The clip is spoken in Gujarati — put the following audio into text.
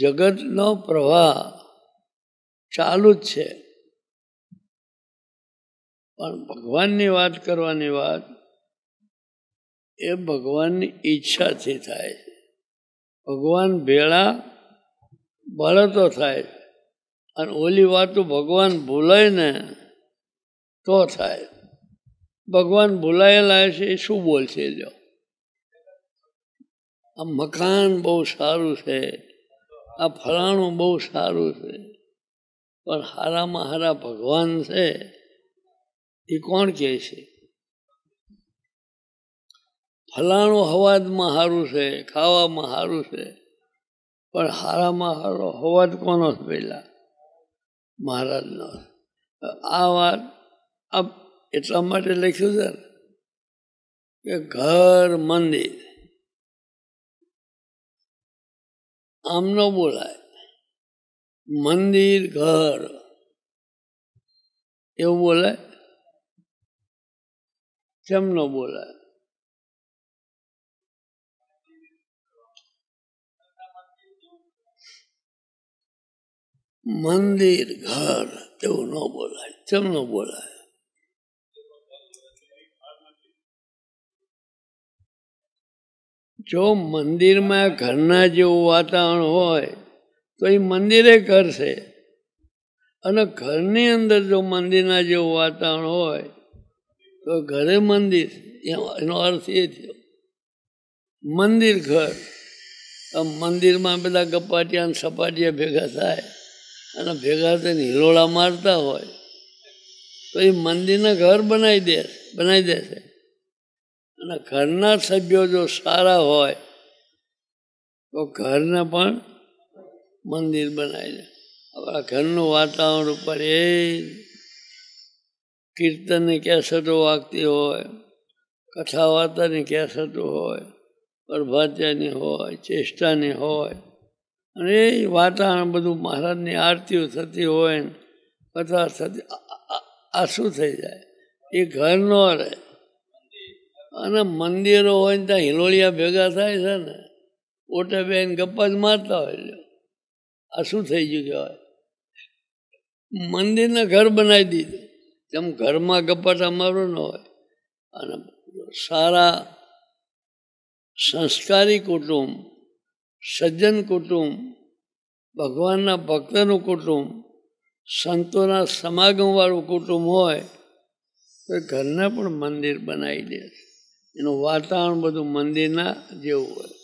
જગતનો પ્રવાહ ચાલુ જ છે પણ ભગવાનની વાત કરવાની વાત એ ભગવાનની ઈચ્છાથી થાય છે ભગવાન ભેળા બળતો થાય છે અને ઓલી વાતો ભગવાન ભૂલાય ને તો થાય ભગવાન ભૂલાયેલા છે એ શું બોલશે જો આ મકાન બહુ સારું છે આ ફલાણું બહુ સારું છે પણ હારામાં હારા ભગવાન છે એ કોણ કહે છે ફલાણું હવાજમાં સારું છે ખાવામાં સારું છે પણ હારામાં હારો હવાજ કોનો છે પહેલાં મહારાજનો આ વાત આપ એટલા માટે લખ્યું છે ને કે ઘર મંદિર આમનો બોલાય મંદિર ઘર એવું બોલાય ચમનો બોલાય મંદિર ઘર એવું ન બોલાય ચમનો બોલાય જો મંદિરમાં ઘરના જેવું વાતાવરણ હોય તો એ મંદિરે કરશે અને ઘરની અંદર જો મંદિરના જેવું વાતાવરણ હોય તો ઘરે મંદિર એનો અર્થ એ થયો મંદિર ઘર મંદિરમાં બધા ગપાટિયા અને સપાટિયા ભેગા થાય અને ભેગા થઈને હિલોળા મારતા હોય તો એ મંદિરના ઘર બનાવી દે બનાવી દેશે અને ઘરના સભ્યો જો સારા હોય તો ઘરને પણ મંદિર બનાવી દે આપણા ઘરનું વાતાવરણ ઉપર એ કીર્તનની કેસેટો વાગતી હોય કથા વાર્તાની કેસેટો હોય પ્રભાત્યાની હોય ચેષ્ટાની હોય અને એ વાતાવરણ બધું મહારાજની આરતીઓ થતી હોય ને કથા થતી આ શું થઈ જાય એ ઘર ન રહે અને મંદિરો હોય ને ત્યાં હિલોળિયા ભેગા થાય છે ને ઓટે બેન ગપ્પા જ મારતા હોય આ શું થઈ ગયું કહેવાય મંદિરને ઘર બનાવી દીધું તેમ ઘરમાં ગપાટા મારો ન હોય અને સારા સંસ્કારી કુટુંબ સજ્જન કુટુંબ ભગવાનના ભક્તનું કુટુંબ સંતોના સમાગમવાળું કુટુંબ હોય તો ઘરને પણ મંદિર બનાવી દે છે એનું વાતાવરણ બધું મંદિરના જેવું હોય